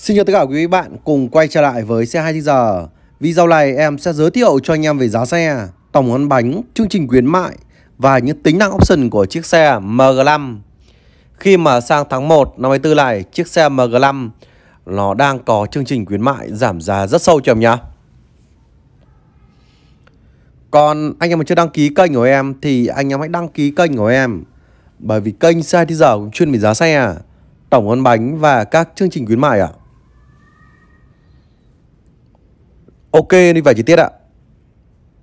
Xin chào tất cả quý bạn cùng quay trở lại với xe 24 giờ. Video này em sẽ giới thiệu cho anh em về giá xe, tổng ăn bánh, chương trình khuyến mại và những tính năng option của chiếc xe MG5. Khi mà sang tháng 1 năm 24 này, chiếc xe MG5 nó đang có chương trình khuyến mại giảm giá rất sâu cho em nhá. Còn anh em mà chưa đăng ký kênh của em thì anh em hãy đăng ký kênh của em. Bởi vì kênh xe 24 giờ cũng chuyên về giá xe, tổng ăn bánh và các chương trình khuyến mại ạ. À. Ok đi vào chi tiết ạ.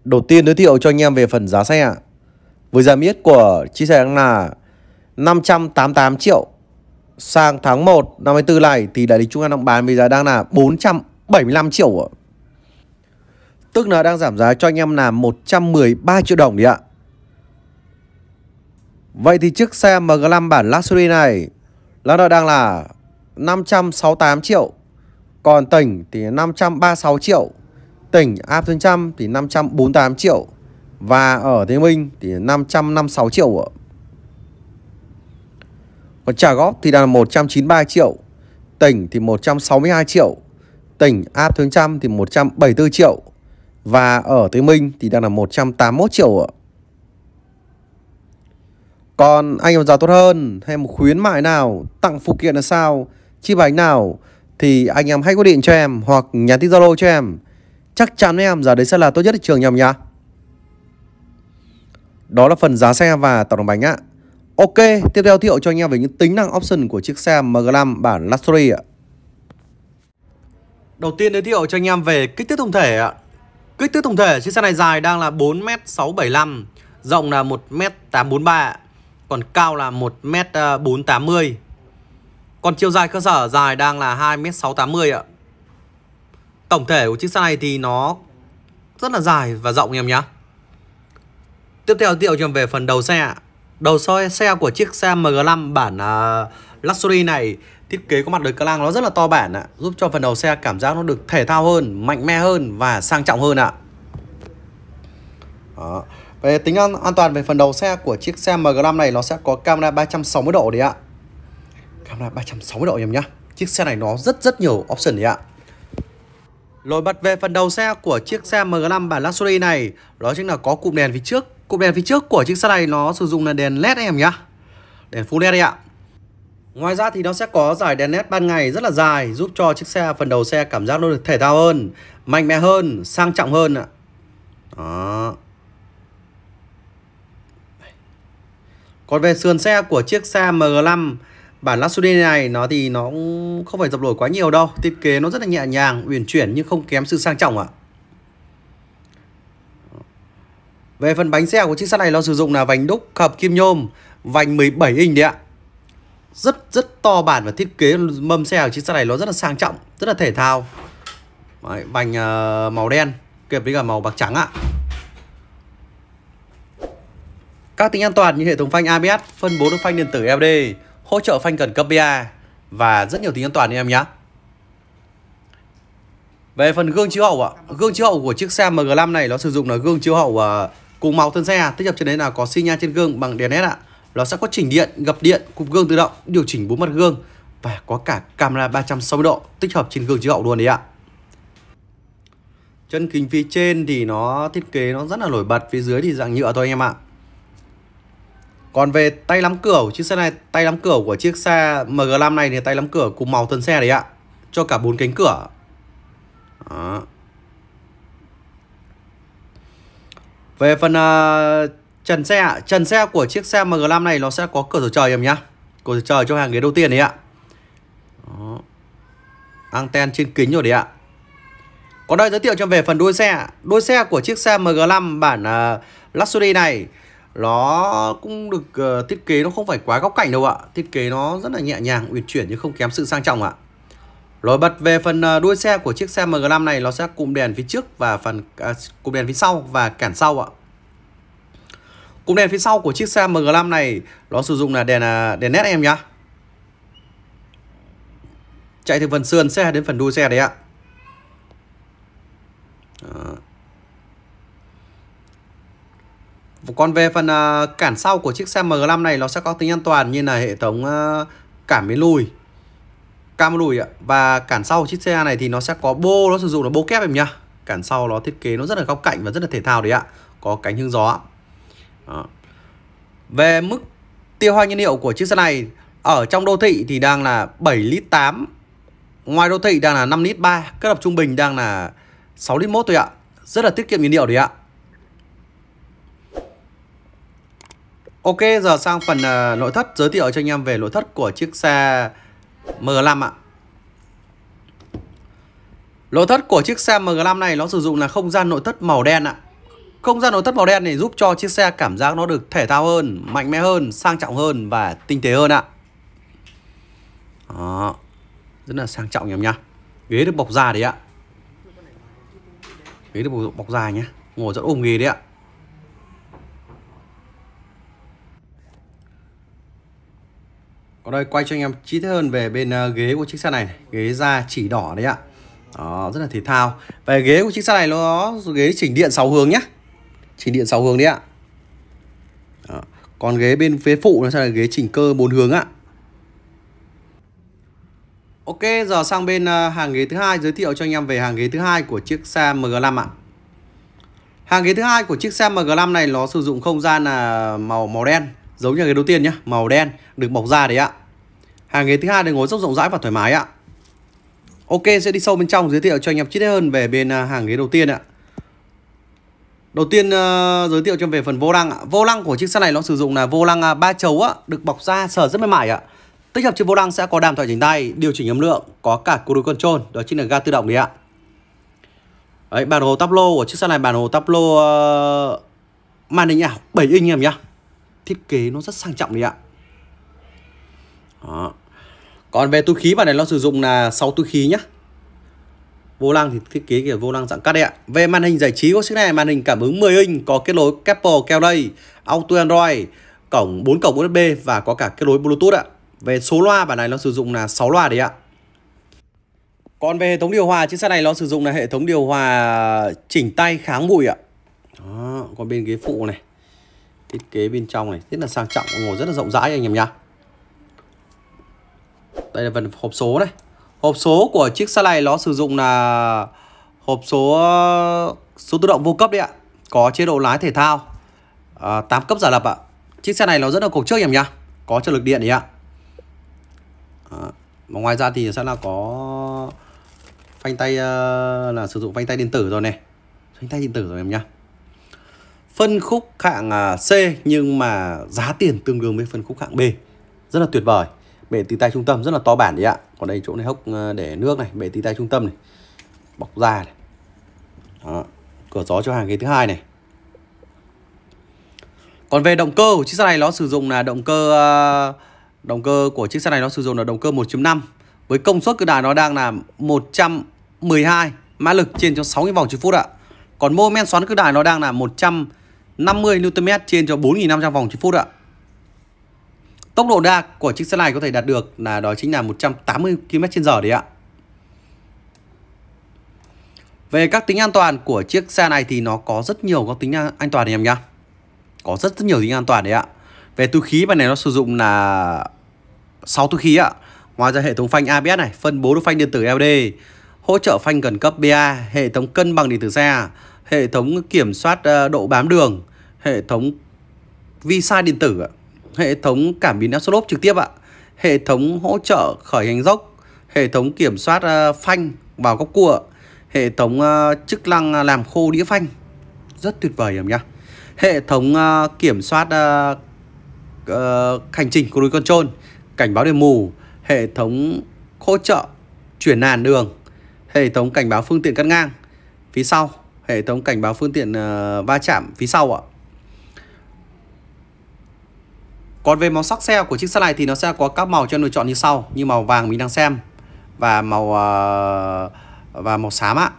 Đầu tiên giới thiệu cho anh em về phần giá xe ạ. Với giá miết của chiếc xe là 588 triệu sang tháng 1 năm 24 này thì đại lý Trung An đang bán với giá đang là 475 triệu ạ. Tức là đang giảm giá cho anh em là 113 triệu đồng đi ạ. Vậy thì chiếc xe MG5 bản Luxury này là đang là 568 triệu Còn tỉnh thì 536 triệu tỉnh áp trên trăm thì 548 triệu và ở Thế Minh thì 556 triệu ạ. Còn trả góp thì là 193 triệu, tỉnh thì 162 triệu, tỉnh áp thuế trăm thì 174 triệu và ở Thế Minh thì đang là 181 triệu ạ. Còn anh em giá tốt hơn hay một khuyến mại nào, tặng phụ kiện là sao, chi bánh nào thì anh em hãy gọi điện cho em hoặc nhắn tin Zalo cho em Chắc chắn với em giá đấy sẽ là tốt nhất thị trường nhầm nhá Đó là phần giá xe và tổng đồng bánh ạ Ok, tiếp theo thiệu cho anh em về những tính năng option của chiếc xe MG5 bản Luxury ạ Đầu tiên giới thiệu cho anh em về kích thước tổng thể ạ Kích thước tổng thể chiếc xe này dài đang là 4m675 Rộng là 1m843 Còn cao là 1m480 à, Còn chiều dài cơ sở dài đang là 2m680 ạ tổng thể của chiếc xe này thì nó rất là dài và rộng em nhá tiếp theo tiêu cho về phần đầu xe đầu soi xe của chiếc xe MG5 bản uh, Luxury này thiết kế có mặt đời ca nó rất là to bản ạ giúp cho phần đầu xe cảm giác nó được thể thao hơn mạnh mẽ hơn và sang trọng hơn ạ Đó. về tính an, an toàn về phần đầu xe của chiếc xe MG5 này nó sẽ có camera 360 độ đấy ạ camera 360 độ em nhá chiếc xe này nó rất rất nhiều option đấy ạ Nổi bật về phần đầu xe của chiếc xe MG5 bản Luxury này đó chính là có cụm đèn phía trước. Cụm đèn phía trước của chiếc xe này nó sử dụng là đèn LED em nhá. Đèn full LED đấy ạ. Ngoài ra thì nó sẽ có giải đèn LED ban ngày rất là dài giúp cho chiếc xe phần đầu xe cảm giác nó được thể thao hơn, mạnh mẽ hơn, sang trọng hơn ạ. Đó. Còn về sườn xe của chiếc xe MG5 bản Lamborghini này nó thì nó cũng không phải dập nổi quá nhiều đâu thiết kế nó rất là nhẹ nhàng uyển chuyển nhưng không kém sự sang trọng ạ à. Về phần bánh xe của chiếc xe này nó sử dụng là vành đúc hợp kim nhôm vành 17 inch đấy ạ. Rất rất to bản và thiết kế mâm xe của chiếc xe này nó rất là sang trọng, rất là thể thao. Đấy, vành uh, màu đen kẹp với cả màu bạc trắng ạ. Các tính an toàn như hệ thống phanh ABS, phân bố được phanh điện tử LD, hỗ trợ phanh cần cấp BA và rất nhiều tính an toàn anh em nhé. Về phần gương chiếu hậu ạ, gương chiếu hậu của chiếc xe MG5 này nó sử dụng là gương chiếu hậu ờ, cùng màu thân xe, tích hợp trên đấy là có xi nhan trên gương bằng đèn led ạ. Nó sẽ có chỉnh điện, gập điện, cụp gương tự động, điều chỉnh bốn mặt gương và có cả camera 360 độ tích hợp trên gương chiếu hậu luôn đấy ạ. Chân kính phía trên thì nó thiết kế nó rất là nổi bật, phía dưới thì dạng nhựa thôi anh em ạ còn về tay lắm cửa chiếc xe này tay lắm cửa của chiếc xe MG5 này thì tay lắm cửa cùng màu thân xe đấy ạ cho cả bốn cánh cửa Đó. về phần uh, trần xe trần xe của chiếc xe MG5 này nó sẽ có cửa sổ trời em nhá cửa sổ trời cho hàng ghế đầu tiên đấy ạ Đó. anten trên kính rồi đấy ạ còn đây giới thiệu cho về phần đuôi xe đuôi xe của chiếc xe MG5 bản uh, Luxury này nó cũng được uh, thiết kế nó không phải quá góc cạnh đâu ạ thiết kế nó rất là nhẹ nhàng uyển chuyển nhưng không kém sự sang trọng ạ rồi bật về phần uh, đuôi xe của chiếc xe MG5 này nó sẽ cụm đèn phía trước và phần uh, cụm đèn phía sau và cản sau ạ cụm đèn phía sau của chiếc xe MG5 này nó sử dụng là đèn à, đèn led em nhá chạy từ phần sườn xe đến phần đuôi xe đấy ạ Còn về phần à, cản sau của chiếc xe M5 này nó sẽ có tính an toàn như là hệ thống à, cảm biến lùi cam lùi ạ và cản sau chiếc xe này thì nó sẽ có bô nó sử dụng là bô kép em nhá cản sau nó thiết kế nó rất là góc cạnh và rất là thể thao đấy ạ có cánh hướng gió Đó. về mức tiêu hao nhiên liệu của chiếc xe này ở trong đô thị thì đang là 7 lít 8 ngoài đô thị đang là 5 lít 3 kết hợp trung bình đang là 6 lít 1 thôi ạ rất là tiết kiệm nhiên liệu đấy ạ Ok, giờ sang phần ờ, nội thất giới thiệu cho anh em về nội thất của chiếc xe M5 ạ. Nội thất của chiếc xe M5 này nó sử dụng là không gian nội thất màu đen ạ. Không gian nội thất màu đen này giúp cho chiếc xe cảm giác nó được thể thao hơn, mạnh mẽ hơn, sang trọng hơn và tinh tế hơn ạ. Đó. Rất là sang trọng em nhá. Ghế được bọc da đấy ạ. Ghế được bọc, bọc da nhá. Ngồi rất ôm ghế đấy ạ. đây quay cho anh em chi tiết hơn về bên ờ, ghế của chiếc xe này, này. ghế da chỉ đỏ đấy ạ đó, rất là thể thao về ghế của chiếc xe này nó ghế chỉnh điện 6 hướng nhé, chỉnh điện 6 hướng đấy ạ đó. còn ghế bên phía phụ nó sẽ là ghế chỉnh cơ 4 hướng ạ Ok, giờ sang bên ờ, hàng ghế thứ hai giới thiệu cho anh em về hàng ghế thứ hai của chiếc xe MG5 ạ. Hàng ghế thứ hai của chiếc xe MG5 này nó sử dụng không gian là ờ, màu màu đen, giống như ghế đầu tiên nhá, màu đen được bọc da đấy ạ. Hàng ghế thứ hai để ngồi rất rộng rãi và thoải mái ạ. Ok, sẽ đi sâu bên trong giới thiệu cho anh em chi tiết hơn về bên à, hàng ghế đầu tiên ạ. Đầu tiên uh, giới thiệu cho về phần vô lăng ạ. Vô lăng của chiếc xe này nó sử dụng là vô lăng à, ba chấu á, được bọc da sờ rất mềm mại ạ. Tích hợp trên vô lăng sẽ có đàm thoại chỉnh tay, điều chỉnh âm lượng, có cả cruise control, đó chính là ga tự động đấy ạ. Đấy, bản đồ tablo của chiếc xe này bản đồ tablo uh, ờ, màn hình ảo 7 inch em nhá. Thiết kế nó rất sang trọng đấy ạ. Đó. Còn về túi khí bản này nó sử dụng là 6 túi khí nhá Vô lăng thì thiết kế kiểu vô lăng dạng cắt đấy ạ Về màn hình giải trí của chiếc này màn hình cảm ứng 10 inch Có kết nối apple carplay Auto Android Cổng 4 cổng USB và có cả kết nối Bluetooth ạ Về số loa bản này nó sử dụng là 6 loa đấy ạ Còn về hệ thống điều hòa chiếc xe này nó sử dụng là hệ thống điều hòa chỉnh tay kháng bụi ạ Đó, còn bên ghế phụ này Thiết kế bên trong này rất là sang trọng, ngồi rất là rộng rãi anh em nhá đây là phần hộp số này hộp số của chiếc xe này nó sử dụng là hộp số số tự động vô cấp đấy ạ có chế độ lái thể thao à, 8 cấp giả lập ạ chiếc xe này nó rất là cổ trước em nhá có trợ lực điện đấy ạ à, mà ngoài ra thì sẽ là có phanh tay à, là sử dụng phanh tay điện tử rồi này phanh tay điện tử rồi em nhá phân khúc hạng à, C nhưng mà giá tiền tương đương với phân khúc hạng B rất là tuyệt vời bể tì tay trung tâm rất là to bản đấy ạ còn đây chỗ này hốc ờ, để nước này bể tì tay trung tâm này bọc da này Đó. cửa gió cho hàng ghế thứ hai này còn về động cơ của chiếc xe này nó sử dụng là động cơ ờ, động cơ của chiếc xe này nó sử dụng là động cơ 1.5 với công suất cự đài nó đang là 112 mã lực trên cho 6.000 vòng trên phút ạ. Còn mô men xoắn cự đài nó đang là 150 Nm trên cho 4.500 vòng trên phút ạ. Tốc độ đạt của chiếc xe này có thể đạt được là đó chính là 180 km/h đấy ạ. Về các tính an toàn của chiếc xe này thì nó có rất nhiều các tính an toàn này em nhá. Có rất rất nhiều tính an toàn đấy ạ. Về túi khí bài này nó sử dụng là 6 túi khí ạ. Ngoài ra hệ thống phanh ABS này, phân bố độ phanh điện tử LD, hỗ trợ phanh gần cấp BA, hệ thống cân bằng điện tử xe, hệ thống kiểm soát ờ, độ bám đường, hệ thống vi sai điện tử ạ hệ thống cảm biến áp suất lốp trực tiếp ạ, hệ thống hỗ trợ khởi hành dốc, hệ thống kiểm soát ờ, phanh vào góc cua, hệ thống ờ, chức năng ờ, làm khô đĩa phanh. Rất tuyệt vời em nhá. Hệ thống kiểm soát hành trình cruise control, cảnh báo đèn mù, hệ thống hỗ trợ chuyển làn đường, hệ thống cảnh báo phương tiện cắt ngang phía sau, hệ thống cảnh báo phương tiện va chạm phía sau ạ. Còn về màu sắc xe của chiếc xe này thì nó sẽ có các màu cho em lựa chọn như sau Như màu vàng mình đang xem Và màu uh, và màu xám ạ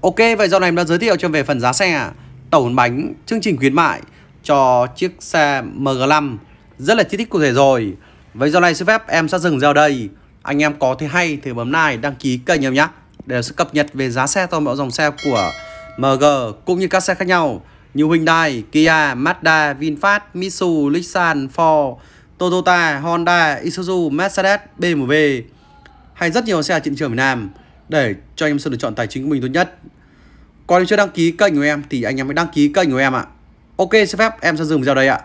Ok, vậy dạo này em đã giới thiệu cho về phần giá xe Tổng bánh chương trình khuyến mại cho chiếc xe MG5 Rất là chi tiết cụ thể rồi Vậy dạo này xin phép em sẽ dừng ra đây Anh em có thể hay thì bấm like đăng ký kênh em nhé Để sự cập nhật về giá xe toàn bộ dòng xe của MG cũng như các xe khác nhau như Hyundai, Kia, Mazda, VinFast, Mitsubishi, Nissan, Ford, Toyota, Honda, Isuzu, Mercedes, BMW hay rất nhiều xe trên thị trường Việt Nam để cho anh em sự lựa chọn tài chính của mình tốt nhất. Còn chưa đăng ký kênh của em thì anh em hãy đăng ký kênh của em ạ. Ok, xin phép em sẽ dừng video đây ạ.